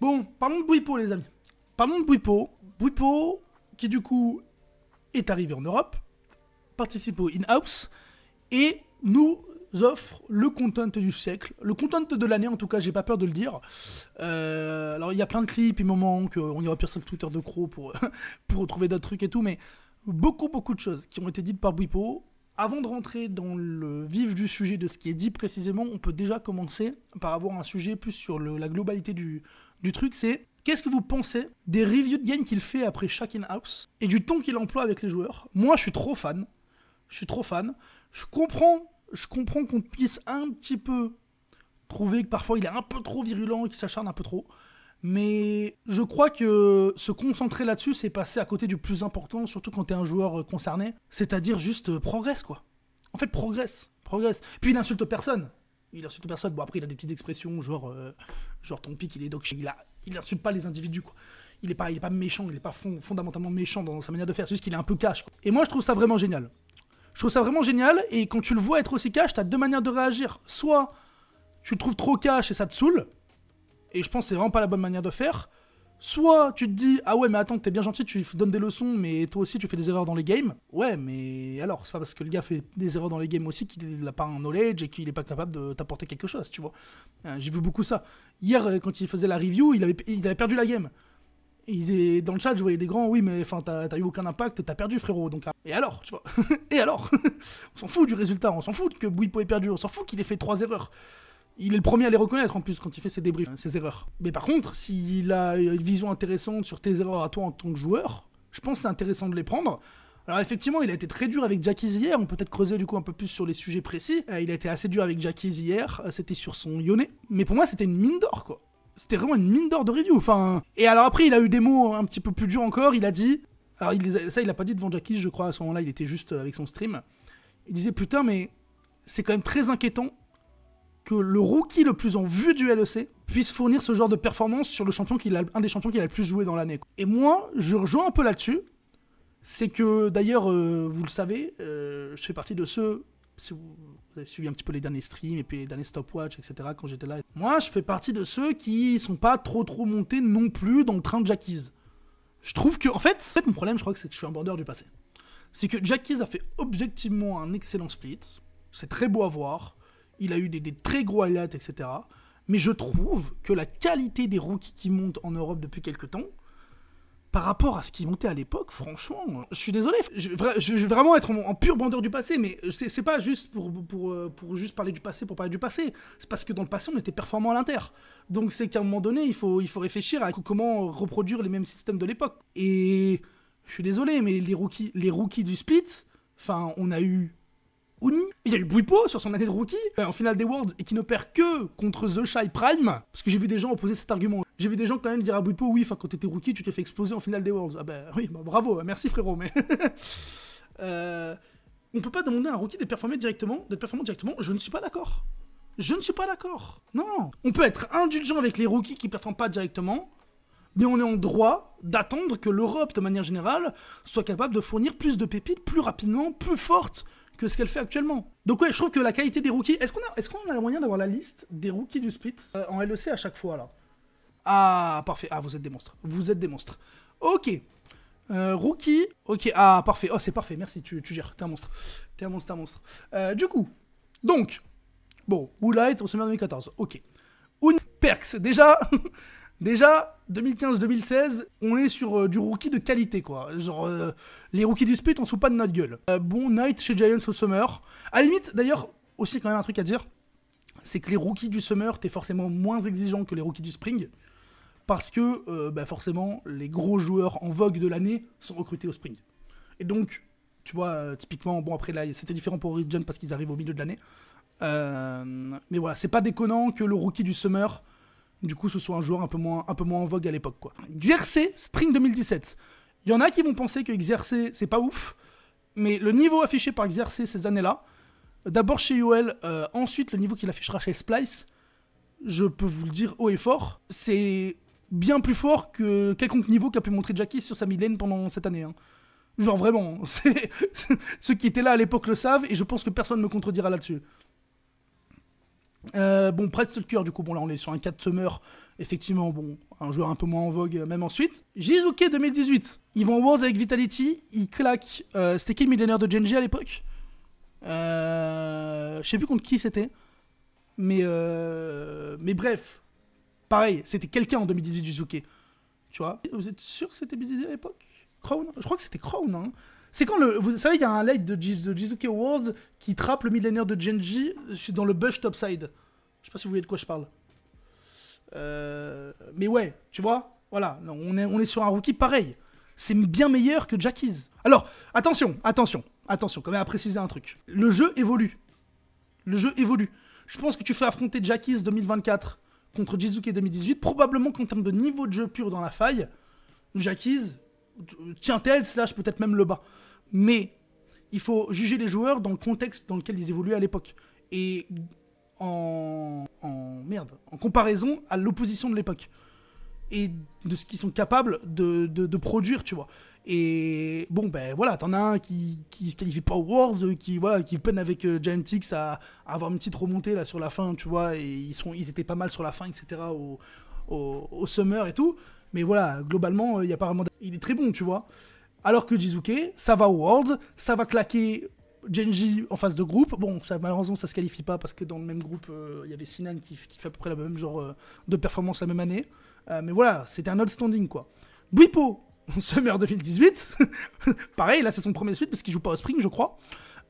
Bon, parlons de Buipo les amis. Parlons de Buipo, Buipo qui du coup est arrivé en Europe, participe au in-house et nous offre le content du siècle, le content de l'année en tout cas, j'ai pas peur de le dire. Euh, alors il y a plein de clips, il me manque, euh, on ira pire sur le Twitter de Cro pour, pour retrouver d'autres trucs et tout, mais beaucoup beaucoup de choses qui ont été dites par Bouipo. Avant de rentrer dans le vif du sujet de ce qui est dit précisément, on peut déjà commencer par avoir un sujet plus sur la globalité du, du truc, c'est Qu'est-ce que vous pensez des reviews de game qu'il fait après chaque in-house et du ton qu'il emploie avec les joueurs Moi, je suis trop fan. Je suis trop fan. Je comprends, je comprends qu'on puisse un petit peu trouver que parfois il est un peu trop virulent et qu'il s'acharne un peu trop. Mais je crois que se concentrer là-dessus, c'est passer à côté du plus important, surtout quand tu es un joueur concerné. C'est-à-dire juste euh, progresse, quoi. En fait, progresse. Progresse. Puis il insulte personne il insulte personne. Bon, après, il a des petites expressions, genre, euh, genre ton pic, il est doc. Il, a, il insulte pas les individus, quoi. Il n'est pas, il est pas méchant, il est pas fondamentalement méchant dans sa manière de faire, c'est juste qu'il est un peu cash. Et moi, je trouve ça vraiment génial. Je trouve ça vraiment génial, et quand tu le vois être aussi cash, t'as deux manières de réagir. Soit tu le trouves trop cash et ça te saoule, et je pense que c'est vraiment pas la bonne manière de faire. Soit tu te dis, ah ouais, mais attends, t'es bien gentil, tu donnes des leçons, mais toi aussi tu fais des erreurs dans les games. Ouais, mais alors, c'est pas parce que le gars fait des erreurs dans les games aussi qu'il n'a pas un knowledge et qu'il n'est pas capable de t'apporter quelque chose, tu vois. Euh, j'ai vu beaucoup ça. Hier, euh, quand il faisait la review, il avait, ils avaient perdu la game. Ils, dans le chat, je voyais des grands, oui, mais enfin, t'as eu aucun impact, t'as perdu, frérot. Donc, ah. et alors, tu vois Et alors On s'en fout du résultat, on s'en fout que Bouipo ait perdu, on s'en fout qu'il ait fait trois erreurs il est le premier à les reconnaître en plus quand il fait ses débriefs, ses erreurs. Mais par contre, s'il a une vision intéressante sur tes erreurs à toi en tant que joueur, je pense que c'est intéressant de les prendre. Alors effectivement, il a été très dur avec jackie hier, on peut peut-être creuser du coup un peu plus sur les sujets précis. Euh, il a été assez dur avec Jackies hier, euh, c'était sur son Yone. Mais pour moi, c'était une mine d'or quoi. C'était vraiment une mine d'or de review. Enfin, et alors après, il a eu des mots un petit peu plus durs encore. Il a dit, alors il ça, il l'a pas dit devant Jackies, je crois à ce moment-là, il était juste euh, avec son stream. Il disait putain, mais c'est quand même très inquiétant que le rookie le plus en vue du LEC puisse fournir ce genre de performance sur le champion qu'il a, un des champions qu'il a le plus joué dans l'année. Et moi, je rejoins un peu là-dessus. C'est que d'ailleurs, euh, vous le savez, euh, je fais partie de ceux, si vous, avez suivi un petit peu les derniers streams et puis les derniers stopwatch, etc., quand j'étais là, moi, je fais partie de ceux qui sont pas trop trop montés non plus dans le train de Jackies. Je trouve que, en fait, en fait mon problème, je crois que c'est que je suis un border du passé. C'est que Jackies a fait objectivement un excellent split. C'est très beau à voir il a eu des, très gros highlights, etc. Mais je trouve que la qualité des rookies qui montent en Europe depuis quelques temps, par rapport à ce qui montait à l'époque, franchement, je suis désolé, je, veux vraiment être en, pure bandeur du passé, mais c'est pas juste pour, pour, euh, pour, juste parler du passé pour parler du passé, c'est parce que dans le passé, on était performant à l'inter. Donc c'est qu'à un moment donné, il faut, il faut réfléchir à comment reproduire les mêmes systèmes de l'époque. Et je suis désolé, mais les rookies, les rookies du split, enfin, on a eu il y a eu Bouipo sur son année de rookie euh, en finale des Worlds et qui ne perd que contre The Shy Prime. Parce que j'ai vu des gens opposer cet argument. J'ai vu des gens quand même dire à Bouipo oui, quand t'étais rookie, tu t'es fait exploser en finale des Worlds. Ah ben oui, bah, bravo, merci frérot, mais. Euh, on peut pas demander à un rookie de performer directement, de performer directement. Je ne suis pas d'accord. Je ne suis pas d'accord. Non. On peut être indulgent avec les rookies qui ne performent pas directement, mais on est en droit d'attendre que l'Europe, de manière générale, soit capable de fournir plus de pépites plus rapidement, plus fortes, que ce qu'elle fait actuellement. Donc ouais, je trouve que la qualité des rookies... Est-ce qu'on a, est qu'on a le moyen d'avoir la liste des rookies du split euh, en LEC à chaque fois, là Ah, parfait. Ah, vous êtes des monstres. Vous êtes des monstres. Ok. Euh, rookie. Ok, ah, parfait. Oh, c'est parfait, merci, tu, tu gères. T'es un monstre. T'es un monstre, t'es un monstre. Euh, du coup, donc, bon, Woolite, au sommet 2014. Ok. Une perks. Déjà, déjà, 2015-2016, on est sur euh, du rookie de qualité, quoi. Genre, euh, les rookies du split, on se pas de notre gueule. Euh, bon, Knight chez Giants au Summer. À la limite, d'ailleurs, aussi quand même un truc à dire, c'est que les rookies du Summer, t'es forcément moins exigeant que les rookies du Spring, parce que, bah, forcément, les gros joueurs en vogue de l'année sont recrutés au Spring. Et donc, tu vois, typiquement, bon, après, là, c'était différent pour Origin parce qu'ils arrivent au milieu de l'année. mais voilà, c'est pas déconnant que le rookie du Summer du coup ce soit un joueur un peu moins, un peu moins en vogue à l'époque. quoi. Spring 2017. Il y en a qui vont penser que Exercé, c'est pas ouf, mais le niveau affiché par Exercé ces années-là, d'abord chez UL, euh, ensuite le niveau qu'il affichera chez Splice, je peux vous le dire haut et fort, c'est bien plus fort que quelconque niveau qu'a pu montrer Jackie sur sa midlane pendant cette année. Hein. Genre vraiment, hein. ceux qui étaient là à l'époque le savent et je pense que personne ne me contredira là-dessus. Euh, bon, le cœur du coup, bon, là, on est sur un 4 Summer. Effectivement, bon, un joueur un peu moins en vogue, euh, même ensuite. Jizuke 2018. Ils vont Wars avec Vitality. il claque euh, c'était qui le millénaire de Genji à l'époque euh, Je sais plus contre qui c'était. Mais, mais bref. Pareil, c'était quelqu'un en 2018, Jizuke. Tu vois Vous êtes sûr que c'était à l'époque Crown Je crois que c'était Crown, hein. C'est quand le. Vous savez, il y a un live de, de Jizuke Awards qui trappe le millénaire de Genji dans le Bush Topside. Je sais pas si vous voyez de quoi je parle. Euh, mais ouais, tu vois, voilà, on, est, on est sur un rookie pareil. C'est bien meilleur que Jackies. Alors, attention, attention, attention, quand même à préciser un truc. Le jeu évolue. Le jeu évolue. Je pense que tu fais affronter Jackies 2024 contre Jizuke 2018. Probablement qu'en termes de niveau de jeu pur dans la faille, Jackies tient tel, slash peut-être même le bas. Mais il faut juger les joueurs dans le contexte dans lequel ils évoluaient à l'époque. Et en, merde, en comparaison à l'opposition de l'époque. Et de ce qu'ils sont capables de, de, produire, tu vois. Et bon, ben voilà, t'en as un qui, qui se qualifie pas aux Worlds, qui, voilà, qui peine avec euh, Giantix à, avoir une petite remontée là sur la fin, tu vois. Et ils, sont, ils étaient pas mal sur la fin, etc. au, au, Summer et tout. Mais voilà, globalement, euh, il a pas vraiment. Il est très bon, tu vois. Alors que Jizuke, ça va au Worlds, ça va claquer Genji en face de groupe. Bon, ça, malheureusement, ça se qualifie pas parce que dans le même groupe, euh, il y avait Sinan qui, fait à peu près le même genre euh, de performance la même année. Euh, mais voilà, c'était un outstanding quoi. Bwipo, Summer 2018. Pareil, là, c'est son premier suite parce qu'il joue pas au Spring, je crois.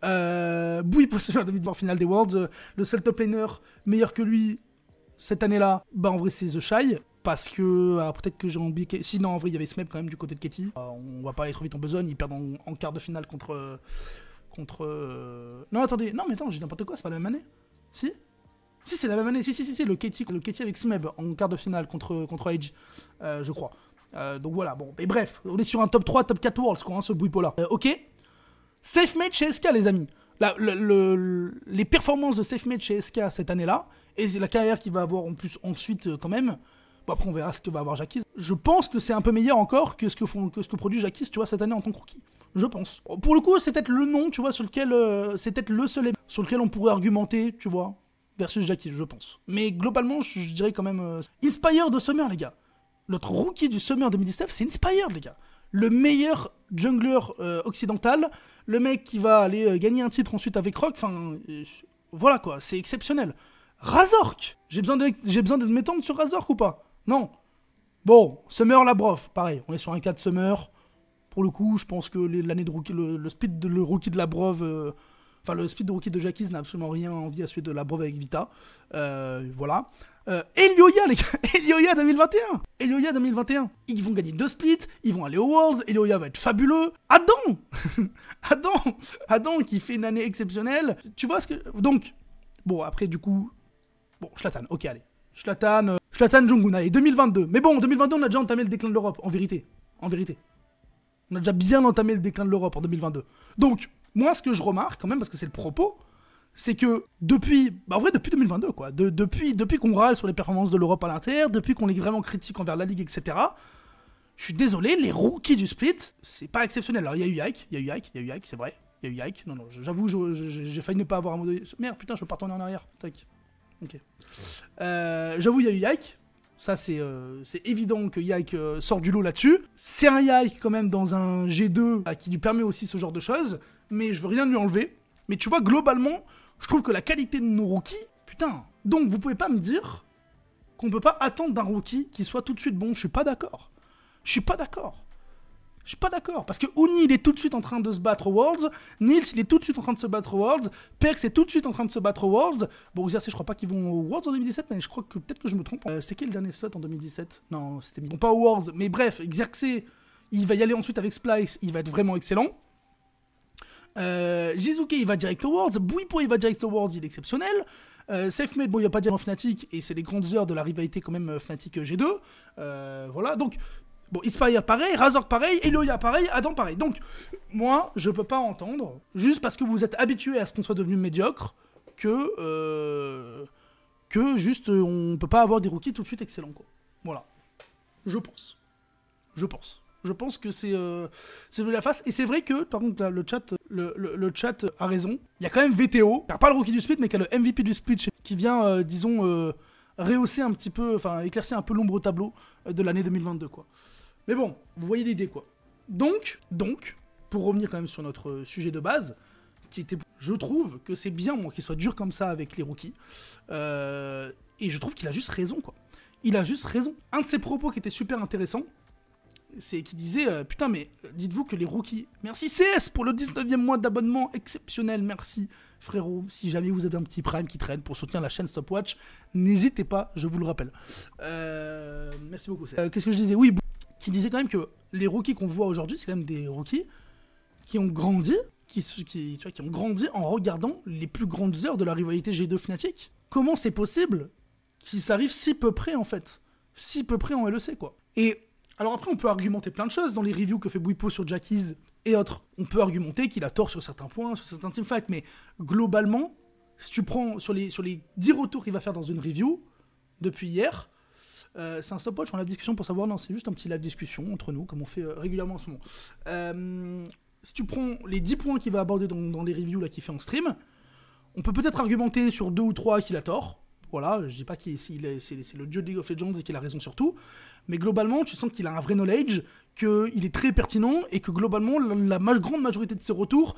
Bwipo, Summer 2020, finale des Worlds. le seul top laner meilleur que lui cette année-là, bah en vrai, c'est The Shy parce que ah, peut-être que j'ai envie. Si non, en vrai, il y avait Smeb quand même du côté de Katie. Euh, on va pas aller trop vite en besogne. Ils perdent en, quart de finale contre euh, contre. Euh, non, attendez, non mais attends, j'ai n'importe quoi. C'est pas la même année Si Si, c'est la même année. Si, si, si, c'est le Katie, le avec Smeb en quart de finale contre contre Edge, je crois. donc voilà, bon, mais bref, on est sur un top 3, top 4 Worlds, quoi, hein, ce Bouipo là. ok, Safe Match chez SK, les amis. La, le, les performances de Safe Match chez SK cette année-là, et la carrière qu'il va avoir en plus ensuite, quand même, Bon, après, on verra ce que va avoir Jackis. Je pense que c'est un peu meilleur encore que ce que, font, que, ce que produit Jackis, tu vois, cette année en tant que rookie. Je pense. Oh, pour le coup, c'est peut-être le nom, tu vois, sur lequel, euh, c'est peut-être le seul sur lequel on pourrait argumenter, tu vois, versus Jackis, je pense. Mais globalement, je, dirais quand même. Euh, Inspire de Summer, les gars. Notre rookie du Summer 2019, c'est Inspire, les gars. Le meilleur jungler euh, occidental, le mec qui va aller gagner un titre ensuite avec Rock, enfin, voilà quoi, c'est exceptionnel. Razork J'ai besoin j'ai besoin de m'étendre sur Razork ou pas non. Bon, Summer Labrov, pareil, on est sur un cas de Summer. Pour le coup, je pense que l'année de rookie, le, split speed de le rookie de la euh, enfin le speed de rookie de Jackies n'a absolument rien envie à celui de la avec Vita. Euh, voilà. Euh, Elioya, les gars, Elioya 2021 Elioya 2021 Ils vont gagner deux splits, ils vont aller aux Worlds, Elioya va être fabuleux. Adam Adam Adam qui fait une année exceptionnelle. Tu vois ce que... Donc, bon, après, du coup... Bon, Schlatan, ok, allez. Schlatan, euh, Chatan Jungun, allez, 2022. Mais bon, en 2022, on a déjà entamé le déclin de l'Europe, en vérité. En vérité. On a déjà bien entamé le déclin de l'Europe en 2022. Donc, moi, ce que je remarque, quand même, parce que c'est le propos, c'est que depuis, bah en vrai depuis 2022 quoi, depuis, depuis qu'on râle sur les performances de l'Europe à l'intérieur, depuis qu'on est vraiment critique envers la Ligue, etc., je suis désolé, les rookies du split, c'est pas exceptionnel. Alors il y a eu Yike, il y a eu Yike, il y a eu Yike, c'est vrai, il y a eu Yike, non, non, j'avoue, j'ai failli ne pas avoir un mot de... Merde, putain, je peux pas retourner en arrière, tac, ok. Euh, j'avoue, il y a eu Yike, ça, euh, c'est évident que Yike euh, sort du lot là-dessus. C'est un Yike quand même dans un G2 euh, qui lui permet aussi ce genre de choses, mais je veux rien lui enlever. Mais tu vois, globalement, je trouve que la qualité de nos rookies, putain. Donc, vous pouvez pas me dire qu'on ne peut pas attendre d'un rookie qui soit tout de suite bon. Je suis pas d'accord. Je suis pas d'accord. Je suis pas d'accord. Parce que Ouni, il est tout de suite en train de se battre aux Worlds. Nils, il est tout de suite en train de se battre aux Worlds. Perks est tout de suite en train de se battre aux Worlds. Bon, Xerxe, je crois pas qu'ils vont aux Worlds en 2017, mais je crois que peut-être que je me trompe. Euh, c'est quel le dernier slot en 2017 Non, c'était bon, pas aux Worlds. Mais bref, Xerxé, il va y aller ensuite avec Splice. Il va être vraiment excellent. Euh, Jizuke, il va direct aux Worlds. Buipo, il va direct aux Worlds. Il est exceptionnel. Euh, SafeMade, bon, il n'y a pas de en Fnatic, et c'est les grandes heures de la rivalité quand même euh, Fnatic G2. voilà, donc Bon, Inspire pareil, Razor pareil, Eloya pareil, Adam pareil. Donc, moi, je peux pas entendre, juste parce que vous êtes habitué à ce qu'on soit devenu médiocre, que, euh, que juste euh, on peut pas avoir des rookies tout de suite excellents. Quoi. Voilà. Je pense. Je pense. Je pense que c'est euh, de la face. Et c'est vrai que, par contre, le, chat, le, le, chat a raison. Il y a quand même VTO, qui pas le rookie du split, mais qui a le MVP du split, qui vient, disons, rehausser un petit peu, enfin éclaircir un peu l'ombre au tableau de l'année 2022. quoi. Mais bon, vous voyez l'idée quoi. Donc, donc, pour revenir quand même sur notre euh, sujet de base, qui était, je trouve que c'est bien moi qu'il soit dur comme ça avec les rookies, euh, et je trouve qu'il a juste raison quoi. Il a juste raison. Un de ses propos qui était super intéressant, c'est qu'il disait euh, putain mais dites-vous que les rookies merci CS pour le 19e mois d'abonnement exceptionnel merci frérot si jamais vous avez un petit prime qui traîne pour soutenir la chaîne Stopwatch n'hésitez pas je vous le rappelle merci beaucoup qu'est-ce que je disais oui qui disait quand même que les rookies qu'on voit aujourd'hui, c'est quand même des rookies qui ont grandi, qui, ont grandi en regardant les plus grandes heures de la rivalité G2 Fnatic. Comment c'est possible qu'ils arrivent si peu près en fait Si peu près en LEC quoi. Et alors après, on peut argumenter plein de choses dans les reviews que fait Bouipo sur Jackies et autres. On peut argumenter qu'il a tort sur certains points, sur certains teamfights, mais globalement, si tu prends sur les, sur les 10 retours qu'il va faire dans une review depuis hier, euh, c'est un stopwatch, on a la discussion pour savoir, non, c'est juste un petit live discussion entre nous, comme on fait euh, régulièrement en ce moment. Euh, si tu prends les 10 points qu'il va aborder dans, les reviews qu'il fait en stream, on peut peut-être argumenter sur deux ou trois qu'il a tort. Voilà, je dis pas que c'est le dieu de League of Legends et qu'il a raison sur tout, mais globalement, tu sens qu'il a un vrai knowledge, qu'il est très pertinent et que globalement, la, la grande majorité de ses retours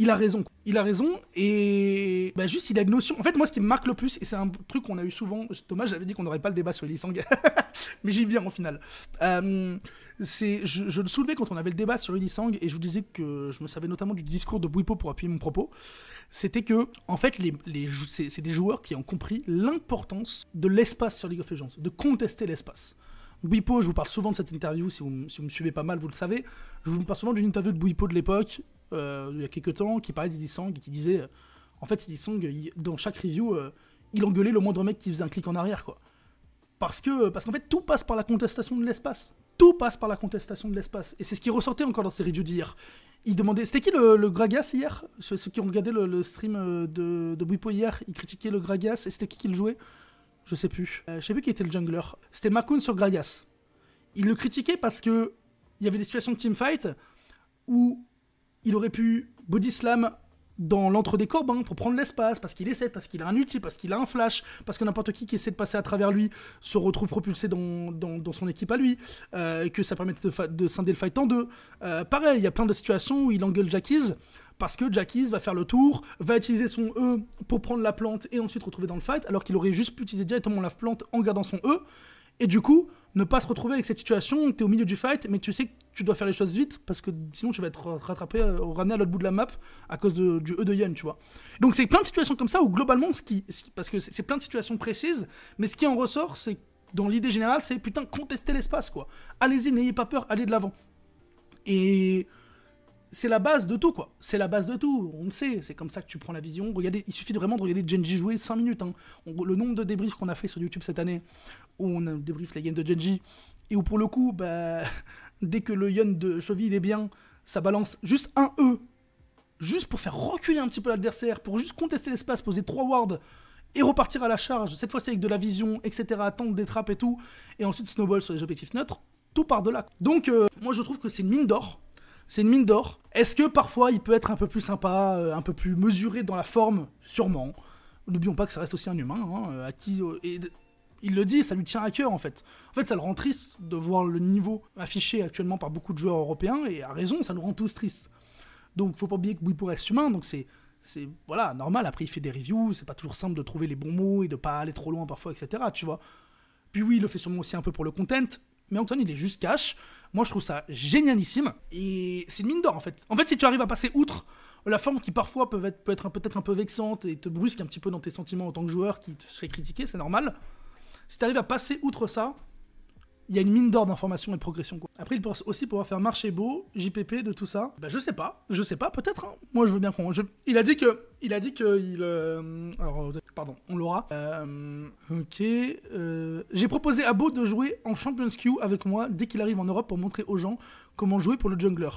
il a raison. Il a raison et bah, juste il a une notion. En fait, moi, ce qui me marque le plus, et c'est un truc qu'on a eu souvent, Thomas, j'avais dit qu'on n'aurait pas le débat sur Elisang, mais j'y viens en final. Euh, c'est, je, le soulevais quand on avait le débat sur Elisang et je vous disais que je me savais notamment du discours de Bouipo pour appuyer mon propos. C'était que, en fait, c'est des joueurs qui ont compris l'importance de l'espace sur League of Legends, de contester l'espace. Bouipo, je vous parle souvent de cette interview, si vous, me suivez pas mal, vous le savez. Je vous parle souvent d'une interview de Bouipo de l'époque, euh, il y a quelques temps qui parlait de Sang qui disait. Euh, en fait, Izzy dans chaque review, euh, il engueulait le moindre mec qui faisait un clic en arrière, quoi. Parce que, parce qu'en fait, tout passe par la contestation de l'espace. Tout passe par la contestation de l'espace. Et c'est ce qui ressortait encore dans ces reviews d'hier. Il demandait. C'était qui le, Gragas hier Ceux qui ont regardé le, stream de, de hier, il critiquait le Gragas. Et c'était qui qui le jouait Je sais plus. je sais plus qui était le jungler. C'était Makun sur Gragas. Il le critiquait parce que il y avait des situations de team fight où il aurait pu slam dans l'entre-des corbins pour prendre l'espace, parce qu'il essaie, parce qu'il a un outil, parce qu'il a un flash, parce que n'importe qui qui essaie de passer à travers lui se retrouve propulsé dans, son équipe à lui, euh, que ça permet de, de, scinder le fight en deux. Euh, pareil, il y a plein de situations où il engueule Jackies, parce que Jackies va faire le tour, va utiliser son E pour prendre la plante et ensuite retrouver dans le fight, alors qu'il aurait juste pu utiliser directement la plante en gardant son E, et du coup, ne pas se retrouver avec cette situation où au milieu du fight, mais tu sais que tu dois faire les choses vite parce que sinon tu vas être rattrapé euh, ramené à l'autre bout de la map à cause du E de Yen, tu vois. Donc c'est plein de situations comme ça où globalement, ce qui, parce que c'est plein de situations précises, mais ce qui en ressort, c'est dans l'idée générale, c'est putain, contester l'espace quoi. Allez-y, n'ayez pas peur, allez de l'avant. Et c'est la base de tout, quoi. C'est la base de tout, on le sait, c'est comme ça que tu prends la vision. Regardez, il suffit vraiment de regarder Genji jouer 5 minutes. Hein. le nombre de débriefs qu'on a fait sur YouTube cette année, où on débriefe la game de Genji, et où pour le coup, bah, dès que le Yon de Cheville est bien, ça balance juste un E, juste pour faire reculer un petit peu l'adversaire, pour juste contester l'espace, poser 3 wards, et repartir à la charge, cette fois-ci avec de la vision, etc., attendre des trappes et tout, et ensuite snowball sur les objectifs neutres, tout part de là. Donc, euh, moi je trouve que c'est une mine d'or, c'est une mine d'or. Est-ce que parfois il peut être un peu plus sympa, euh, un peu plus mesuré dans la forme Sûrement. N'oublions pas que ça reste aussi un humain, hein, euh, à qui. Euh, et il le dit, ça lui tient à cœur en fait. En fait, ça le rend triste de voir le niveau affiché actuellement par beaucoup de joueurs européens, et à raison, ça nous rend tous tristes. Donc, faut pas oublier que pourrait reste humain, donc c'est. C'est voilà, normal. Après, il fait des reviews, c'est pas toujours simple de trouver les bons mots et de pas aller trop loin parfois, etc. Tu vois. Puis oui, il le fait sûrement aussi un peu pour le content, mais Anton, il est juste cash. Moi, je trouve ça génialissime. Et c'est une mine d'or, en fait. En fait, si tu arrives à passer outre la forme qui parfois peut être peut-être un, un, peu vexante et te brusque un petit peu dans tes sentiments en tant que joueur qui te fait critiquer, c'est normal. Si tu arrives à passer outre ça, il y a une mine d'or d'informations et de progression. Après, il pense aussi pouvoir faire marcher beau, JPP, de tout ça. Bah, je sais pas, je sais pas, peut-être. Hein. Moi, je veux bien qu'on. Il a dit que. Il a dit que il. Euh, alors, euh, pardon, on l'aura. Euh, ok. J'ai proposé à Beau de jouer en Champions Q avec moi dès qu'il arrive en Europe pour montrer aux gens comment jouer pour le jungler.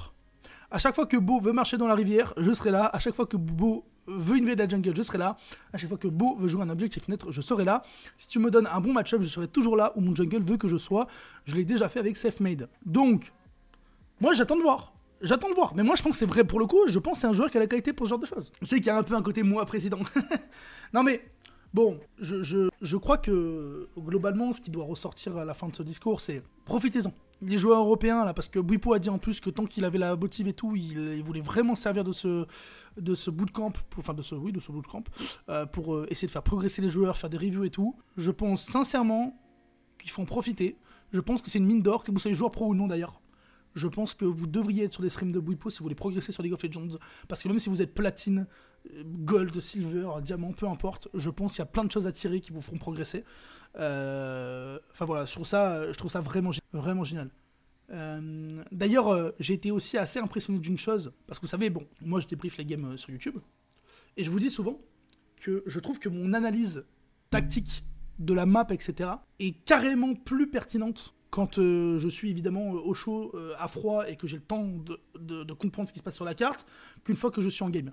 À chaque fois que Beau veut marcher dans la rivière, je serai là. À chaque fois que Beau veut invader la jungle, je serai là. À chaque fois que Beau veut jouer un objectif neutre, je serai là. Si tu me donnes un bon match-up, je serai toujours là où mon jungle veut que je sois. Je l'ai déjà fait avec SafeMade. Made. Donc, moi j'attends de voir. J'attends de voir. Mais moi, je pense que c'est vrai pour le coup. Je pense que c'est un joueur qui a la qualité pour ce genre de choses. C'est qu'il y a un peu un côté moi président. non, mais bon, je, je, crois que globalement, ce qui doit ressortir à la fin de ce discours, c'est profitez-en les joueurs européens, là, parce que Buipo a dit en plus que tant qu'il avait la motive et tout, il, voulait vraiment servir de ce, de ce bootcamp, pour, enfin de ce, oui, de ce bootcamp, euh, pour euh, essayer de faire progresser les joueurs, faire des reviews et tout. Je pense sincèrement qu'il faut profiter. Je pense que c'est une mine d'or, que vous soyez joueur pro ou non d'ailleurs. Je pense que vous devriez être sur les streams de Buipo si vous voulez progresser sur League of Legends. Parce que même si vous êtes platine, euh, gold, silver, diamant, peu importe, je pense qu'il y a plein de choses à tirer qui vous feront progresser. Euh, enfin voilà, je ça, je trouve ça vraiment, vraiment génial. Euh, d'ailleurs, euh, j'ai été aussi assez impressionné d'une chose, parce que vous savez, bon, moi je débrief les games sur YouTube, et je vous dis souvent que je trouve que mon analyse tactique de la map, etc., est carrément plus pertinente quand je suis évidemment au chaud, à froid, et que j'ai le temps de, de, comprendre ce qui se passe sur la carte, qu'une fois que je suis en game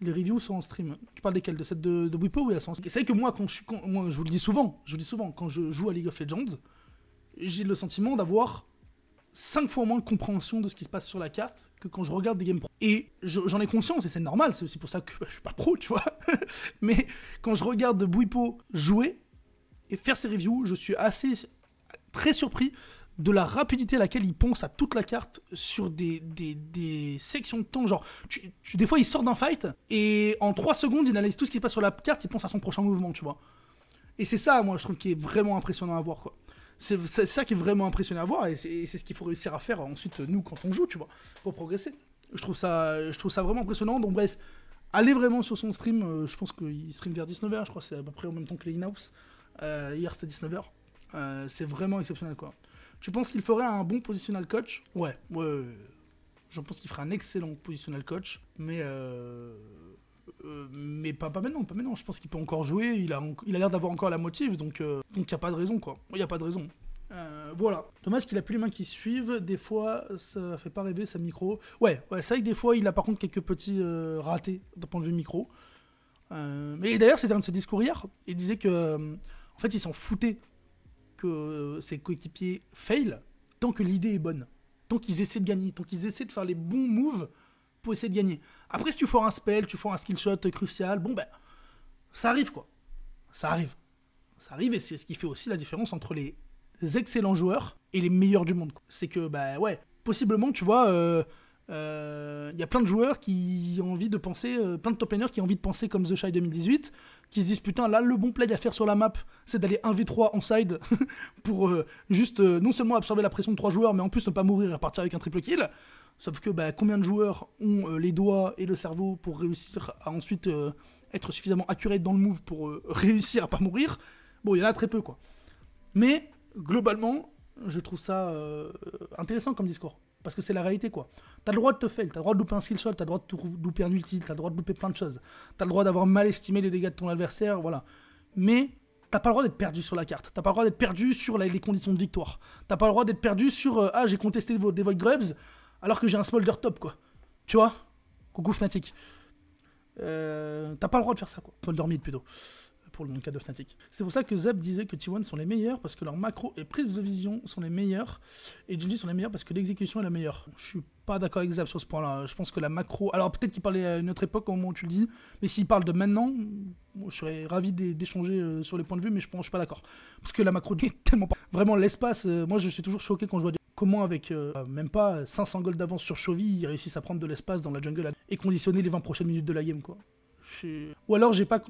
les reviews sont en stream. Tu parles desquelles De cette de, de Wipo ou elles en... C'est vrai que moi, quand je, quand, moi, je vous le dis souvent, je vous le dis souvent, quand je joue à League of Legends, j'ai le sentiment d'avoir 5 fois moins de compréhension de ce qui se passe sur la carte que quand je regarde des games pro. Et j'en ai conscience, et c'est normal, c'est aussi pour ça que je je suis pas pro, tu vois. Mais quand je regarde Buipo jouer et faire ses reviews, je suis assez très surpris de la rapidité à laquelle il pense à toute la carte sur des, sections de temps. Genre, tu, des fois, il sort d'un fight et en 3 secondes, il analyse tout ce qui se passe sur la carte, il pense à son prochain mouvement, tu vois. Et c'est ça, moi, je trouve qui est vraiment impressionnant à voir, quoi. C'est ça qui est vraiment impressionnant à voir et c'est ce qu'il faut réussir à faire ensuite, nous, quand on joue, tu vois, pour progresser. Je trouve ça, je trouve ça vraiment impressionnant. Donc, bref, allez vraiment sur son stream. Euh, je pense qu'il stream vers 19h, je crois, c'est à peu près au même temps que les in-house. Euh, hier, c'était 19h. Euh, c'est vraiment exceptionnel, quoi. Je pense qu'il ferait un bon positional coach Ouais, ouais. Je pense qu'il ferait un excellent positional coach, mais euh, euh, mais pas, maintenant, pas maintenant. Je pense qu'il peut encore jouer. Il a, il a l'air d'avoir encore la motive, donc euh, donc il n'y a pas de raison quoi. Il n'y a pas de raison. voilà. Dommage qu'il a plus les mains qui suivent. Des fois, ça fait pas rêver sa micro. Ouais, ouais. C'est vrai que des fois, il a par contre quelques petits ratés d'un point de vue micro. mais d'ailleurs, c'était un de ses discours hier. Il disait que en fait, il s'en foutait ces euh, ses coéquipiers fail, tant que l'idée est bonne, tant qu'ils essaient de gagner, tant qu'ils essaient de faire les bons moves pour essayer de gagner. Après, si tu foires un spell, tu foires un skill shot crucial, bon ben, ça arrive quoi. Ça arrive. Ça arrive et c'est ce qui fait aussi la différence entre les excellents joueurs et les meilleurs du monde. C'est que, bah ouais, possiblement, tu vois, euh, euh, il y a plein de joueurs qui ont envie de penser, plein de top laners qui ont envie de penser comme The Shy 2018, qui se disent putain là le bon play à faire sur la map c'est d'aller 1v3 en side pour euh, juste euh, non seulement absorber la pression de trois joueurs mais en plus ne pas mourir et partir avec un triple kill. Sauf que bah, combien de joueurs ont euh, les doigts et le cerveau pour réussir à ensuite être suffisamment accurate dans le move pour réussir à pas mourir Bon il y en a très peu quoi. Mais globalement je trouve ça intéressant comme discours. Parce que c'est la réalité, quoi. T'as le droit de te fail, t'as le droit de louper un skill shot, t'as le droit de louper un ulti, t'as le droit de louper plein de choses. T'as le droit d'avoir mal estimé les dégâts de ton adversaire, voilà. Mais t'as pas le droit d'être perdu sur la carte. T'as pas le droit d'être perdu sur les conditions de victoire. T'as pas le droit d'être perdu sur euh, Ah, j'ai contesté des Void Grubs alors que j'ai un smolder top, quoi. Tu vois Coucou Fnatic. Euh, t'as pas le droit de faire ça, quoi. Smolder mid plutôt pour le cas de Fnatic. C'est pour ça que Zeb disait que T1 sont les meilleurs parce que leur macro et prise de vision sont les meilleurs et Genji sont les meilleurs parce que l'exécution est la meilleure. Je suis pas d'accord avec Zeb sur ce point-là. Je pense que la macro. Alors peut-être qu'il parlait à une autre époque au moment où tu le dis, mais s'il parle de maintenant, je serais ravi d'échanger euh, sur les points de vue, mais je pense suis pas d'accord parce que la macro est tellement pas. Vraiment l'espace. Euh, moi je suis toujours choqué quand je vois comment avec euh, même pas 500 gold d'avance sur Chovy, ils réussissent à prendre de l'espace dans la jungle et conditionner les 20 prochaines minutes de la game quoi. Ou alors j'ai pas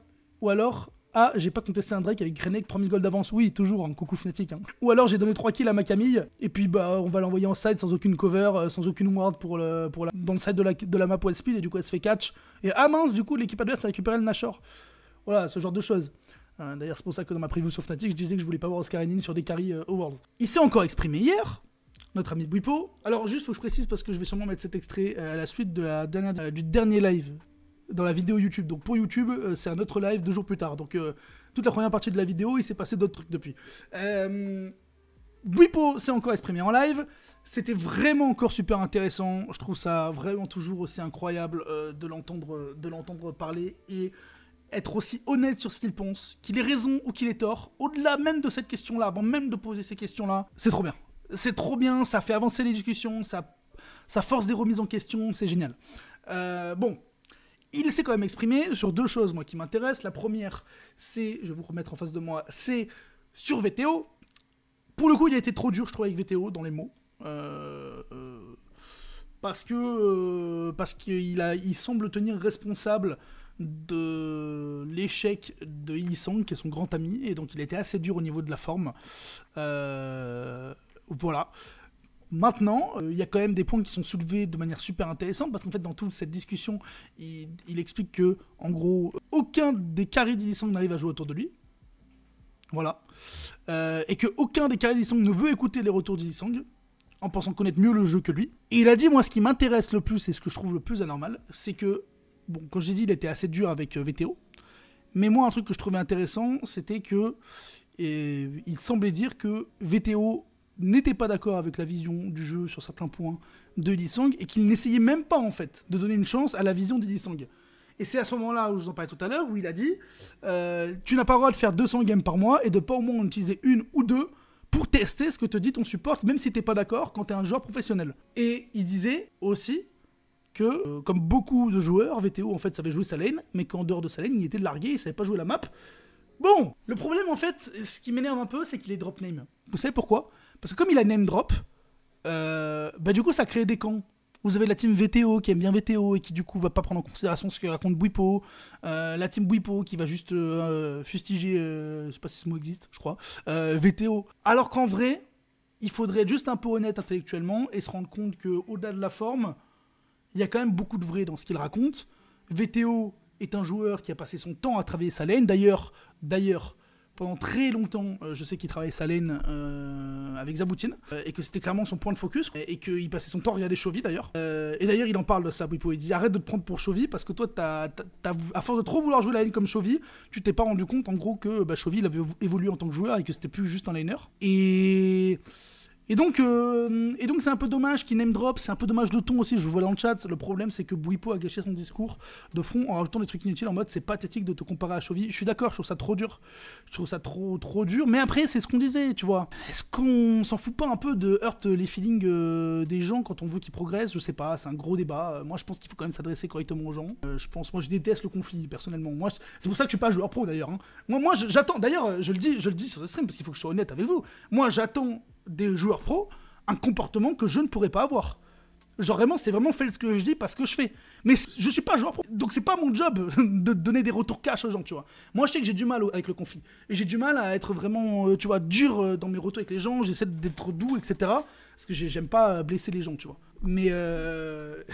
ou alors ah, j'ai pas contesté un Drake avec Grenek, 3000 gold d'avance. Oui, toujours, en coucou Fnatic. Hein. Ou alors j'ai donné 3 kills à ma Camille, et puis bah on va l'envoyer en side sans aucune cover, euh, sans aucune ward pour le, pour la, dans le side de la, de la map Wild speed, et du coup elle se fait catch. Et ah mince, du coup l'équipe adverse a récupéré le Nashor. Voilà, ce genre de choses. Euh, d'ailleurs, c'est pour ça que dans ma preview sur Fnatic, je disais que je voulais pas voir Oscar sur des carry euh, Awards. Il s'est encore exprimé hier, notre ami Bwipo. Alors juste, faut que je précise parce que je vais sûrement mettre cet extrait à la suite de la du dernier live dans la vidéo YouTube. Donc pour YouTube, euh, c'est un autre live deux jours plus tard. Donc euh, toute la première partie de la vidéo, il s'est passé d'autres trucs depuis. Euh, Bwipo s'est encore exprimé en live. C'était vraiment encore super intéressant. Je trouve ça vraiment toujours aussi incroyable euh, de l'entendre, de l'entendre parler et être aussi honnête sur ce qu'il pense, qu'il ait raison ou qu'il ait tort, au-delà même de cette question-là, avant même de poser ces questions-là. C'est trop bien. C'est trop bien, ça fait avancer les discussions, ça, ça force des remises en question, c'est génial. bon, il s'est quand même exprimé sur deux choses, moi, qui m'intéressent. La première, c'est, je vais vous remettre en face de moi, c'est sur VTO. Pour le coup, il a été trop dur, je trouve, avec VTO dans les mots. Euh, euh, parce que euh, parce qu'il il semble tenir responsable de l'échec de Il-Sang, qui est son grand ami, et donc il a été assez dur au niveau de la forme. voilà. Maintenant, euh, il y a quand même des points qui sont soulevés de manière super intéressante parce qu'en fait, dans toute cette discussion, il, explique que, en gros, aucun des carrés d'Illisang n'arrive à jouer autour de lui. Voilà. Euh, et que aucun des carrés d'Illisang ne veut écouter les retours d'Illisang en pensant connaître mieux le jeu que lui. Et il a dit Moi, ce qui m'intéresse le plus et ce que je trouve le plus anormal, c'est que, bon, quand j'ai dit, il était assez dur avec euh, VTO. Mais moi, un truc que je trouvais intéressant, c'était que. il semblait dire que VTO n'était pas d'accord avec la vision du jeu sur certains points de Lissang et qu'il n'essayait même pas en fait de donner une chance à la vision de sang Et c'est à ce moment-là où je vous en parlais tout à l'heure où il a dit euh, tu n'as pas le droit de faire 200 games par mois et de pas au moins en utiliser une ou deux pour tester ce que te dit ton support même si t'es pas d'accord quand tu es un joueur professionnel. Et il disait aussi que euh, comme beaucoup de joueurs VTO en fait savait jouer sa lane mais qu'en dehors de sa lane il était largué, il savait pas jouer la map. Bon, le problème en fait, ce qui m'énerve un peu, c'est qu'il est drop name. Vous savez pourquoi parce que comme il a name drop, euh, bah du coup, ça crée des camps. Vous avez la team VTO qui aime bien VTO et qui du coup va pas prendre en considération ce que raconte Bouipo. Euh, la team Bouipo qui va juste euh, fustiger, je sais pas si ce mot existe, je crois, VTO. Alors qu'en vrai, il faudrait être juste un peu honnête intellectuellement et se rendre compte que au-delà de la forme, il y a quand même beaucoup de vrai dans ce qu'il raconte. VTO est un joueur qui a passé son temps à travailler sa laine. D'ailleurs, d'ailleurs, pendant très longtemps, euh, je sais qu'il travaillait sa laine euh, avec Zaboutine, euh, et que c'était clairement son point de focus, et, qu'il passait son temps à regarder Chovy d'ailleurs. et d'ailleurs, il en parle, de et il dit arrête de te prendre pour Chovy, parce que toi, à force de trop vouloir jouer la laine comme Chovy, tu t'es pas rendu compte en gros que bah, il avait évolué en tant que joueur et que c'était plus juste un laner. Et. Et donc, euh, et donc c'est un peu dommage qu'il name drop, c'est un peu dommage de ton aussi, je vous vois dans le chat, le problème c'est que Bouipo a gâché son discours de front en rajoutant des trucs inutiles en mode c'est pathétique de te comparer à Chovy. Je suis d'accord, je trouve ça trop dur. Je trouve ça trop trop dur, mais après c'est ce qu'on disait, tu vois. Est-ce qu'on s'en fout pas un peu de heurte les feelings euh, des gens quand on veut qu'ils progressent Je sais pas, c'est un gros débat. Euh, moi je pense qu'il faut quand même s'adresser correctement aux gens. je pense moi je déteste le conflit personnellement. Moi c'est pour ça que je suis pas joueur pro d'ailleurs hein. Moi moi j'attends d'ailleurs, je le dis, je le dis sur ce stream parce qu'il faut que je sois honnête avec vous. Moi j'attends des joueurs pros un comportement que je ne pourrais pas avoir. Genre vraiment, c'est vraiment fait ce que je dis parce que je fais. Mais je suis pas joueur pro, donc c'est pas mon job de donner des retours cash aux gens, tu vois. Moi, je sais que j'ai du mal avec le conflit. Et j'ai du mal à être vraiment, euh, tu vois, dur euh, dans mes retours avec les gens. J'essaie d'être doux, etc. Parce que j'aime pas euh, blesser les gens, tu vois. Mais,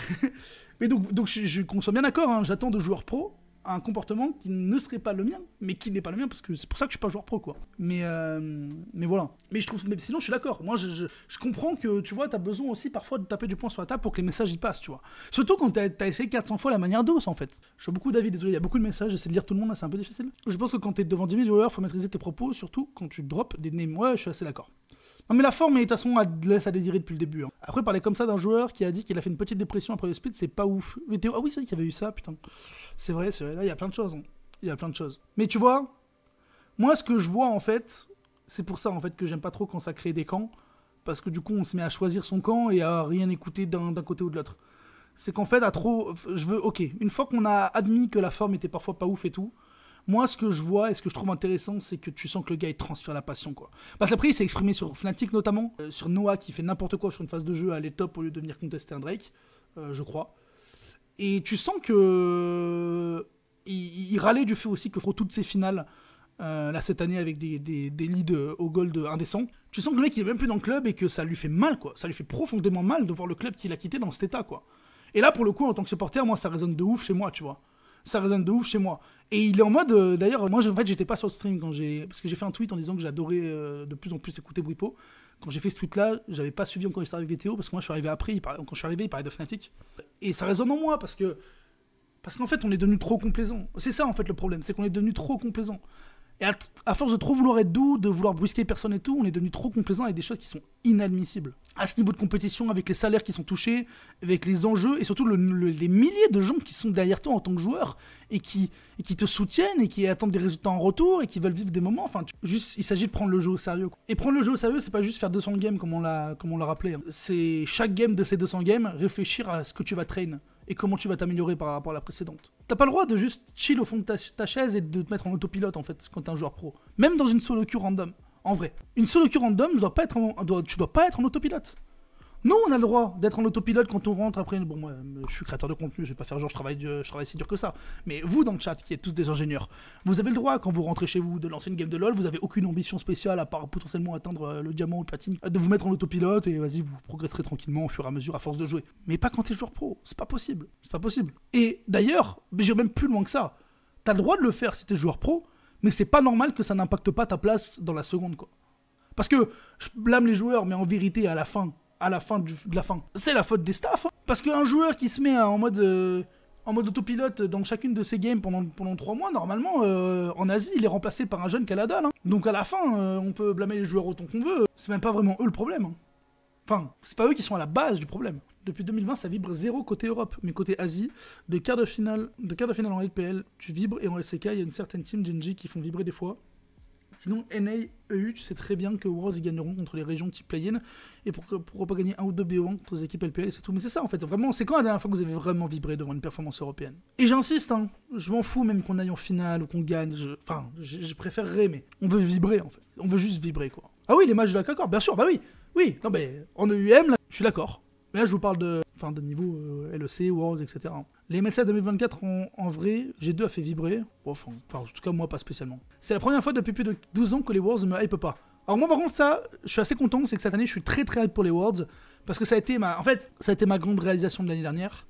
Mais donc, donc je, je qu'on soit bien d'accord, hein, j'attends de joueurs pro un comportement qui ne serait pas le mien, mais qui n'est pas le mien, parce que c'est pour ça que je suis pas joueur pro, quoi. Mais, euh, mais voilà. Mais je trouve, mais sinon, je suis d'accord. Moi, je, comprends que, tu vois, t'as besoin aussi parfois de taper du poing sur la table pour que les messages y passent, tu vois. Surtout quand t'as as essayé 400 fois la manière d'os, en fait. Je suis beaucoup d'avis, désolé, il y a beaucoup de messages, j'essaie de lire tout le monde, c'est un peu difficile. Je pense que quand t'es devant 10 000 joueurs, faut maîtriser tes propos, surtout quand tu drops des names. Ouais, je suis assez d'accord. Non mais la forme est de toute façon à, laisse à désirer depuis le début. Hein. Après parler comme ça d'un joueur qui a dit qu'il a fait une petite dépression après le split, c'est pas ouf. Mais ah oui c'est vrai qu'il y avait eu ça, putain. C'est vrai, c'est vrai. Là il y a plein de choses. Hein. Il y a plein de choses. Mais tu vois, moi ce que je vois en fait, c'est pour ça en fait que j'aime pas trop quand ça crée des camps, parce que du coup on se met à choisir son camp et à rien écouter d'un côté ou de l'autre. C'est qu'en fait à trop, je veux, ok, une fois qu'on a admis que la forme était parfois pas ouf et tout, moi, ce que je vois et ce que je trouve intéressant, c'est que tu sens que le gars il transpire la passion, quoi. Parce qu'après, il s'est exprimé sur Fnatic notamment, euh, sur Noah qui fait n'importe quoi sur une phase de jeu à top au lieu de venir contester un Drake, euh, je crois. Et tu sens que. Euh, il, râlait du fait aussi que pour toutes ces finales, là cette année avec des, des, des leads au gold indécent, tu sens que le mec il est même plus dans le club et que ça lui fait mal, quoi. Ça lui fait profondément mal de voir le club qu'il a quitté dans cet état, quoi. Et là, pour le coup, en tant que supporter, moi, ça résonne de ouf chez moi, tu vois ça résonne de ouf chez moi. Et il est en mode, euh, d'ailleurs, moi en fait j'étais pas sur le stream quand j'ai, parce que j'ai fait un tweet en disant que j'adorais euh, de plus en plus écouter Bripo. Quand j'ai fait ce tweet-là, j'avais pas suivi encore l'histoire avec VTO parce que moi je suis arrivé après, quand je suis arrivé il parlait de Fnatic. Et ça résonne en moi parce que parce qu'en fait on est devenu trop complaisant. C'est ça en fait le problème, c'est qu'on est devenu trop complaisant. Et à, force de trop vouloir être doux, de vouloir brusquer personne et tout, on est devenu trop complaisant avec des choses qui sont inadmissibles. À ce niveau de compétition, avec les salaires qui sont touchés, avec les enjeux et surtout les milliers de gens qui sont derrière toi en tant que joueur et qui, te soutiennent et qui attendent des résultats en retour et qui veulent vivre des moments. Enfin, juste, il s'agit de prendre le jeu au sérieux. Et prendre le jeu au sérieux, c'est pas juste faire 200 games comme on l'a rappelé. Hein. C'est chaque game de ces 200 games réfléchir à ce que tu vas traîner et comment tu vas t'améliorer par rapport à la précédente. T'as pas le droit de juste chill au fond de ta, chaise et de te mettre en autopilote en fait quand t'es un joueur pro. Même dans une solo queue random, en vrai. Une solo queue random, tu dois pas être en autopilote. Nous, on a le droit d'être en autopilote quand on rentre après. Bon, moi, euh, je suis créateur de contenu, je vais pas faire genre je travaille, euh, je travaille si dur que ça. Mais vous, dans le chat, qui êtes tous des ingénieurs, vous avez le droit, quand vous rentrez chez vous, de lancer une game de LoL. Vous avez aucune ambition spéciale à part potentiellement atteindre euh, le diamant ou le platine, de vous mettre en autopilote et vas-y, vous progresserez tranquillement au fur et à mesure à force de jouer. Mais pas quand t'es joueur pro, c'est pas possible, c'est pas possible. Et d'ailleurs, j'ai même plus loin que ça. T'as le droit de le faire si t'es joueur pro, mais c'est pas normal que ça n'impacte pas ta place dans la seconde, quoi. Parce que je blâme les joueurs, mais en vérité, à la fin, à la fin de la fin. C'est la faute des staffs. Hein. Parce qu'un joueur qui se met hein, en mode, euh, en mode autopilote dans chacune de ses games pendant, pendant 3 mois, normalement, euh, en Asie, il est remplacé par un jeune canada hein. Donc à la fin, euh, on peut blâmer les joueurs autant qu'on veut. C'est même pas vraiment eux le problème. Enfin, c'est pas eux qui sont à la base du problème. Depuis 2020, ça vibre zéro côté Europe, mais côté Asie, de quart de finale, de quart de finale en LPL, tu vibres et en LCK, il y a une certaine team d'NG qui font vibrer des fois. Sinon, EU, tu sais très bien que Worlds ils gagneront contre les régions type play Et pour, pourquoi pas gagner un ou deux BO1 contre les équipes LPL, c'est tout. Mais c'est ça en fait, vraiment, c'est quand la dernière fois que vous avez vraiment vibré devant une performance européenne Et j'insiste, hein, je m'en fous même qu'on aille en finale ou qu'on gagne, enfin, je, préférerais, mais on veut vibrer en fait. On veut juste vibrer quoi. Ah oui, les matchs de la CACOR, bien sûr, bah oui, oui, non mais en EUM, là, je suis d'accord. Mais là, je vous parle de, enfin, de niveau euh, LEC, Worlds, etc. Les MSA 2024 en vrai G2 a fait vibrer. enfin, en tout cas, moi, pas spécialement. C'est la première fois depuis plus de 12 ans que les Worlds me hype pas. Alors, moi, par contre, ça, je suis assez content. C'est que cette année, je suis très très hype pour les Worlds. Parce que ça a été ma. En fait, ça a été ma grande réalisation de l'année dernière.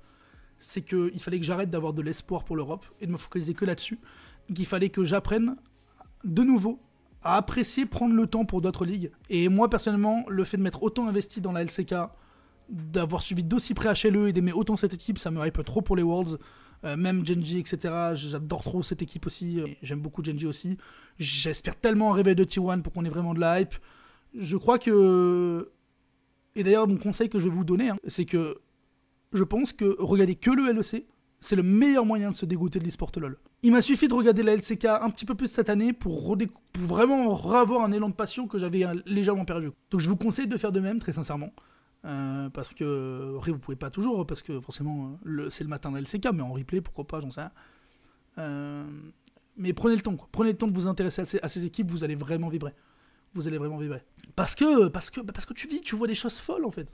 C'est qu'il fallait que j'arrête d'avoir de l'espoir pour l'Europe et de me focaliser que là-dessus. Qu'il fallait que j'apprenne de nouveau à apprécier prendre le temps pour d'autres ligues. Et moi, personnellement, le fait de mettre autant investi dans la LCK, d'avoir suivi d'aussi près HLE et d'aimer autant cette équipe, ça me hype trop pour les Worlds. Euh, même Genji, etc. J'adore trop cette équipe aussi. Euh, j'aime beaucoup Genji aussi. J'espère tellement un réveil de T1 pour qu'on ait vraiment de la hype. Je crois que. Et d'ailleurs, mon conseil que je vais vous donner, hein, c'est que je pense que regarder que le LEC, c'est le meilleur moyen de se dégoûter de l'esport LOL. Il m'a suffi de regarder la LCK un petit peu plus cette année pour, pour vraiment revoir un élan de passion que j'avais euh, légèrement perdu. Donc je vous conseille de faire de même, très sincèrement. Euh, parce que, après, vous pouvez pas toujours, parce que forcément, euh, c'est le matin de LCK, mais en replay, pourquoi pas, j'en sais rien. Euh, mais prenez le temps, prenez le temps de vous intéresser à ces, à ces, équipes, vous allez vraiment vibrer. Vous allez vraiment vibrer. Parce que, parce que, bah, parce que tu vis, tu vois des choses folles, en fait.